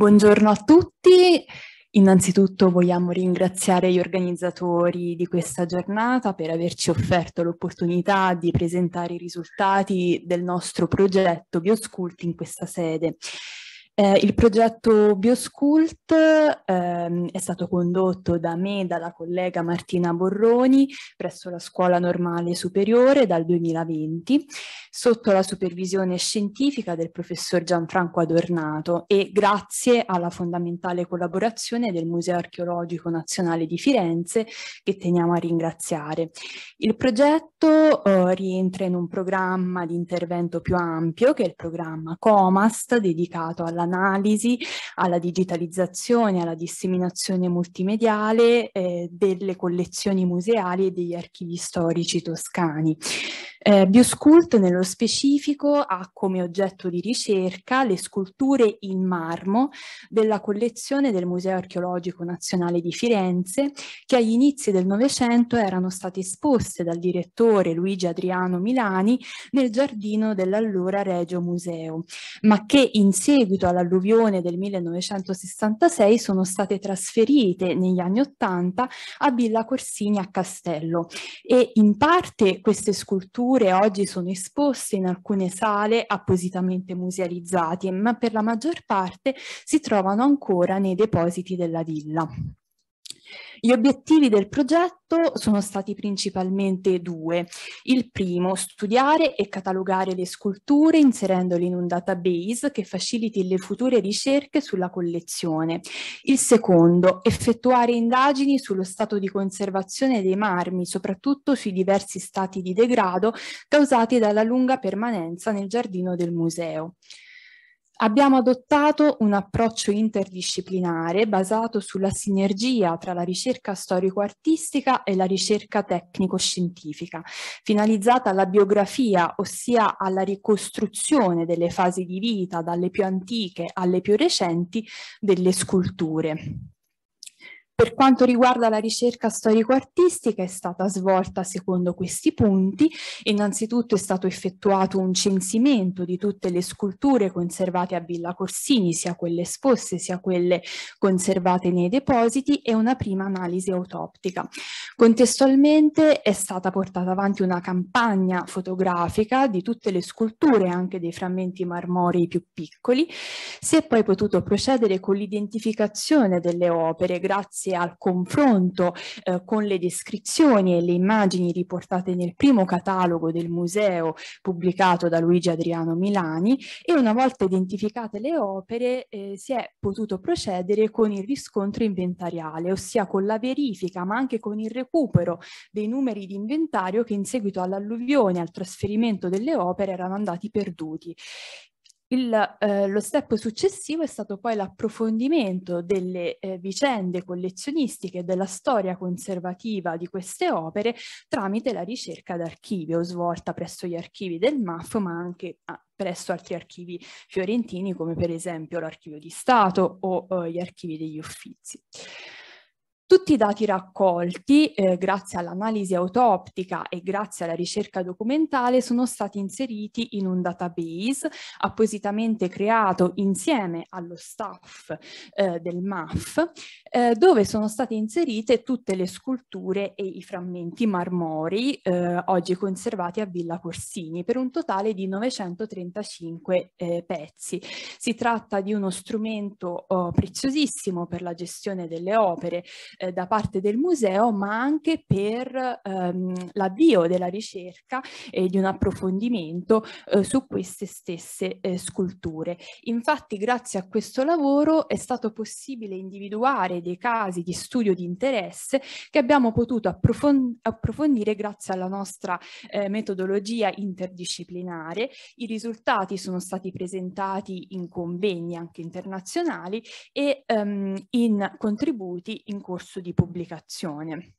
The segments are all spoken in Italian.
Buongiorno a tutti. Innanzitutto vogliamo ringraziare gli organizzatori di questa giornata per averci offerto l'opportunità di presentare i risultati del nostro progetto Biosculti in questa sede. Eh, il progetto Bioscult ehm, è stato condotto da me, e dalla collega Martina Borroni, presso la Scuola Normale Superiore dal 2020, sotto la supervisione scientifica del professor Gianfranco Adornato e grazie alla fondamentale collaborazione del Museo Archeologico Nazionale di Firenze, che teniamo a ringraziare. Il progetto eh, rientra in un programma di intervento più ampio, che è il programma Comast, dedicato alla all'analisi, alla digitalizzazione, alla disseminazione multimediale eh, delle collezioni museali e degli archivi storici toscani. Eh, Bioscult nello specifico ha come oggetto di ricerca le sculture in marmo della collezione del Museo Archeologico Nazionale di Firenze che agli inizi del Novecento erano state esposte dal direttore Luigi Adriano Milani nel giardino dell'allora Regio Museo, ma che in seguito a dall'alluvione del 1966 sono state trasferite negli anni 80 a Villa Corsini a Castello e in parte queste sculture oggi sono esposte in alcune sale appositamente musealizzate, ma per la maggior parte si trovano ancora nei depositi della villa. Gli obiettivi del progetto sono stati principalmente due. Il primo, studiare e catalogare le sculture inserendole in un database che faciliti le future ricerche sulla collezione. Il secondo, effettuare indagini sullo stato di conservazione dei marmi, soprattutto sui diversi stati di degrado causati dalla lunga permanenza nel giardino del museo. Abbiamo adottato un approccio interdisciplinare basato sulla sinergia tra la ricerca storico-artistica e la ricerca tecnico-scientifica, finalizzata alla biografia, ossia alla ricostruzione delle fasi di vita, dalle più antiche alle più recenti, delle sculture. Per quanto riguarda la ricerca storico-artistica è stata svolta secondo questi punti. Innanzitutto è stato effettuato un censimento di tutte le sculture conservate a Villa Corsini, sia quelle esposte sia quelle conservate nei depositi e una prima analisi autoptica. Contestualmente è stata portata avanti una campagna fotografica di tutte le sculture, anche dei frammenti marmorei più piccoli. Si è poi potuto procedere con l'identificazione delle opere grazie grazie al confronto eh, con le descrizioni e le immagini riportate nel primo catalogo del museo pubblicato da Luigi Adriano Milani e una volta identificate le opere eh, si è potuto procedere con il riscontro inventariale, ossia con la verifica ma anche con il recupero dei numeri di inventario che in seguito all'alluvione, al trasferimento delle opere erano andati perduti. Il, eh, lo step successivo è stato poi l'approfondimento delle eh, vicende collezionistiche della storia conservativa di queste opere tramite la ricerca d'archivio svolta presso gli archivi del MAF ma anche ah, presso altri archivi fiorentini come per esempio l'archivio di Stato o eh, gli archivi degli Uffizi. Tutti i dati raccolti, eh, grazie all'analisi autoptica e grazie alla ricerca documentale, sono stati inseriti in un database appositamente creato insieme allo staff eh, del MAF, eh, dove sono state inserite tutte le sculture e i frammenti marmori eh, oggi conservati a Villa Corsini, per un totale di 935 eh, pezzi. Si tratta di uno strumento oh, preziosissimo per la gestione delle opere, eh, da parte del museo, ma anche per ehm, l'avvio della ricerca e di un approfondimento eh, su queste stesse eh, sculture. Infatti, grazie a questo lavoro è stato possibile individuare dei casi di studio di interesse che abbiamo potuto approfond approfondire grazie alla nostra eh, metodologia interdisciplinare. I risultati sono stati presentati in convegni anche internazionali e ehm, in contributi in corso flusso di pubblicazione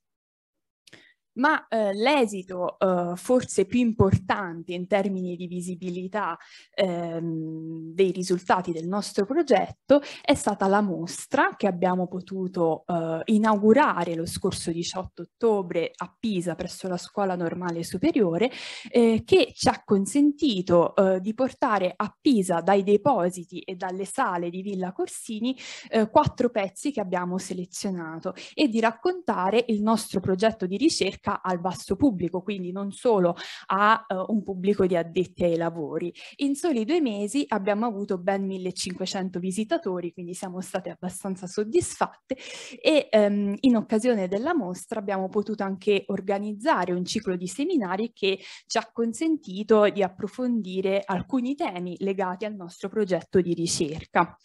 ma eh, l'esito eh, forse più importante in termini di visibilità ehm, dei risultati del nostro progetto è stata la mostra che abbiamo potuto eh, inaugurare lo scorso 18 ottobre a Pisa presso la Scuola Normale Superiore eh, che ci ha consentito eh, di portare a Pisa dai depositi e dalle sale di Villa Corsini eh, quattro pezzi che abbiamo selezionato e di raccontare il nostro progetto di ricerca rivolta al vasto pubblico, quindi non solo a eh, un pubblico di addetti ai lavori. In soli due mesi abbiamo avuto ben 1500 visitatori, quindi siamo state abbastanza soddisfatte e ehm, in occasione della mostra abbiamo potuto anche organizzare un ciclo di seminari che ci ha consentito di approfondire alcuni temi legati al nostro progetto di ricerca.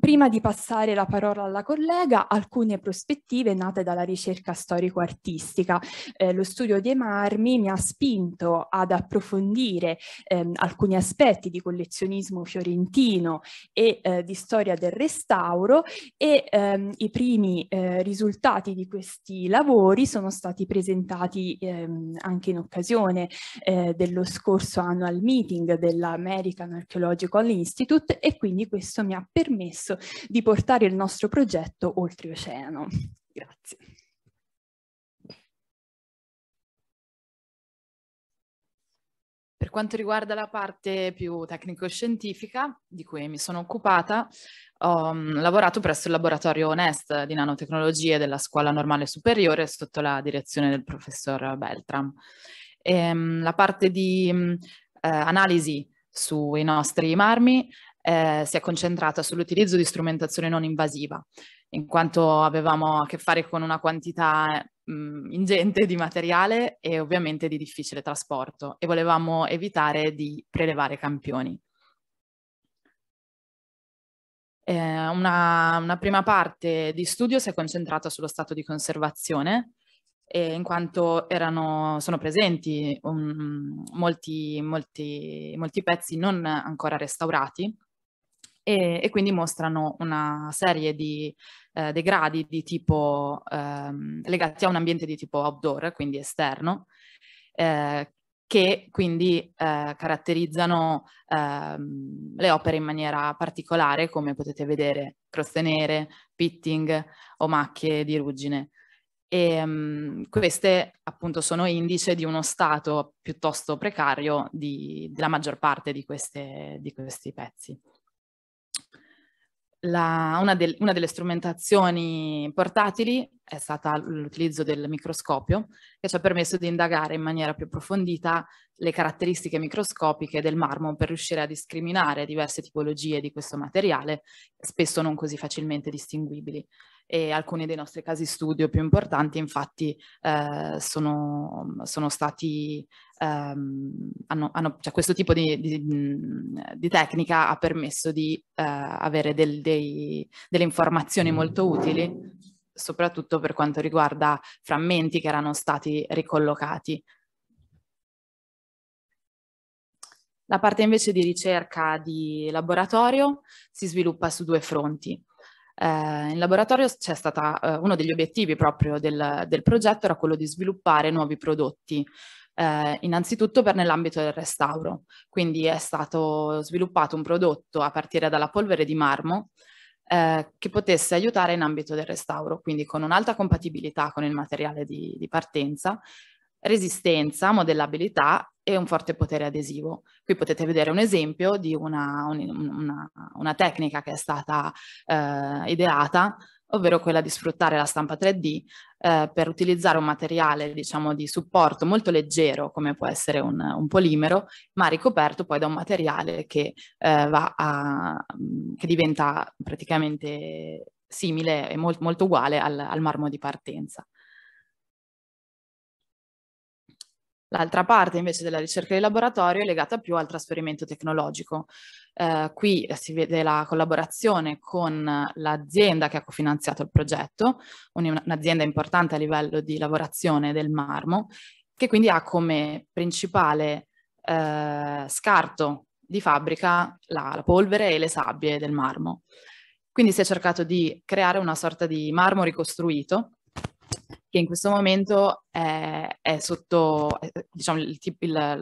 Prima di passare la parola alla collega, alcune prospettive nate dalla ricerca storico-artistica. Eh, lo studio dei marmi mi ha spinto ad approfondire ehm, alcuni aspetti di collezionismo fiorentino e eh, di storia del restauro e ehm, i primi eh, risultati di questi lavori sono stati presentati ehm, anche in occasione eh, dello scorso annual meeting dell'American Archaeological Institute e quindi questo mi ha permesso permesso di portare il nostro progetto oltreoceano. Grazie. Per quanto riguarda la parte più tecnico-scientifica di cui mi sono occupata, ho mm, lavorato presso il laboratorio ONEST di nanotecnologie della Scuola Normale Superiore sotto la direzione del professor Beltram. E, ehm, la parte di mm, eh, analisi sui nostri marmi eh, si è concentrata sull'utilizzo di strumentazione non invasiva, in quanto avevamo a che fare con una quantità mh, ingente di materiale e ovviamente di difficile trasporto e volevamo evitare di prelevare campioni. Eh, una, una prima parte di studio si è concentrata sullo stato di conservazione, in quanto erano, sono presenti um, molti, molti, molti, pezzi non ancora restaurati e, e quindi mostrano una serie di eh, degradi di tipo ehm, legati a un ambiente di tipo outdoor, quindi esterno, eh, che quindi eh, caratterizzano ehm, le opere in maniera particolare, come potete vedere, croste nere, pitting o macchie di ruggine. E, um, queste appunto sono indice di uno stato piuttosto precario di, della maggior parte di, queste, di questi pezzi la, una, del, una, delle strumentazioni portatili è stata l'utilizzo del microscopio che ci ha permesso di indagare in maniera più approfondita le caratteristiche microscopiche del marmo per riuscire a discriminare diverse tipologie di questo materiale, spesso non così facilmente distinguibili e alcuni dei nostri casi studio più importanti infatti eh, sono, sono, stati, ehm, hanno, hanno, cioè questo tipo di, di, mm, di, tecnica ha permesso di eh, avere del, dei, delle informazioni molto utili soprattutto per quanto riguarda frammenti che erano stati ricollocati. La parte invece di ricerca di laboratorio si sviluppa su due fronti. Eh, in laboratorio c'è stata, eh, uno degli obiettivi proprio del, del progetto era quello di sviluppare nuovi prodotti eh, innanzitutto per nell'ambito del restauro. Quindi è stato sviluppato un prodotto a partire dalla polvere di marmo eh, che potesse aiutare in ambito del restauro, quindi con un'alta compatibilità con il materiale di, di partenza, resistenza, modellabilità e un forte potere adesivo. Qui potete vedere un esempio di una, un, una, una tecnica che è stata eh, ideata, ovvero quella di sfruttare la stampa 3D eh, per utilizzare un materiale diciamo, di supporto molto leggero come può essere un, un polimero, ma ricoperto poi da un materiale che, eh, va a, che diventa praticamente simile e molt, molto uguale al, al marmo di partenza. L'altra parte invece della ricerca di laboratorio è legata più al trasferimento tecnologico. Eh, qui eh, si vede la collaborazione con l'azienda che ha cofinanziato il progetto, un'azienda importante a livello di lavorazione del marmo, che quindi ha come principale eh, scarto di fabbrica la, la polvere e le sabbie del marmo. Quindi si è cercato di creare una sorta di marmo ricostruito che in questo momento è, è sotto, eh, diciamo, il, il, la,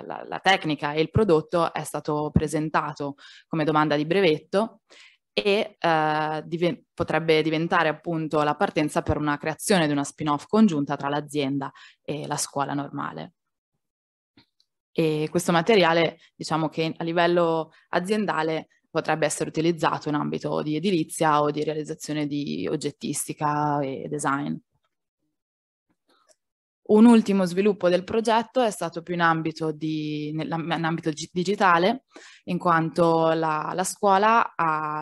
la, la, tecnica e il prodotto è stato presentato come domanda di brevetto e eh, div- potrebbe diventare appunto la partenza per una creazione di una spin-off congiunta tra l'azienda e la scuola normale. E questo materiale, diciamo che a livello aziendale potrebbe essere utilizzato in ambito di edilizia o di realizzazione di oggettistica e design. Un ultimo sviluppo del progetto è stato più in ambito, di, in ambito digitale, in quanto la, la scuola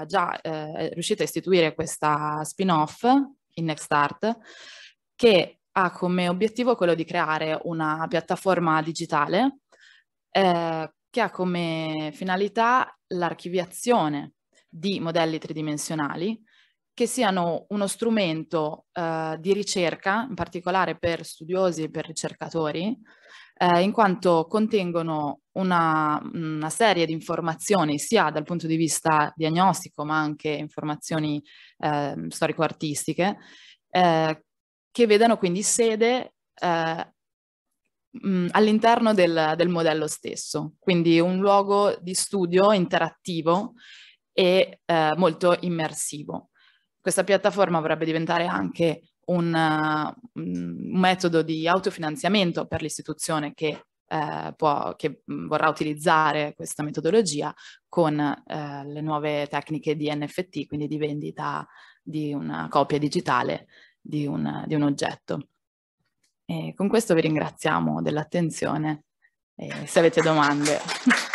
già, eh, è riuscita a istituire questa spin-off in Next Art, che ha come obiettivo quello di creare una piattaforma digitale eh, che ha come finalità l'archiviazione di modelli tridimensionali che siano uno strumento eh, di ricerca, in particolare per studiosi e per ricercatori, eh, in quanto contengono una, una, serie di informazioni sia dal punto di vista diagnostico ma anche informazioni ehm, eh, storico-artistiche, che vedano quindi sede eh, all'interno del, del modello stesso, quindi un luogo di studio interattivo e eh, molto immersivo. Questa piattaforma vorrebbe diventare anche un, uh, un metodo di autofinanziamento per l'istituzione che, eh, può, che vorrà utilizzare questa metodologia con eh, le nuove tecniche di NFT, quindi di vendita di una copia digitale di un, di un oggetto. E con questo vi ringraziamo dell'attenzione e se avete domande.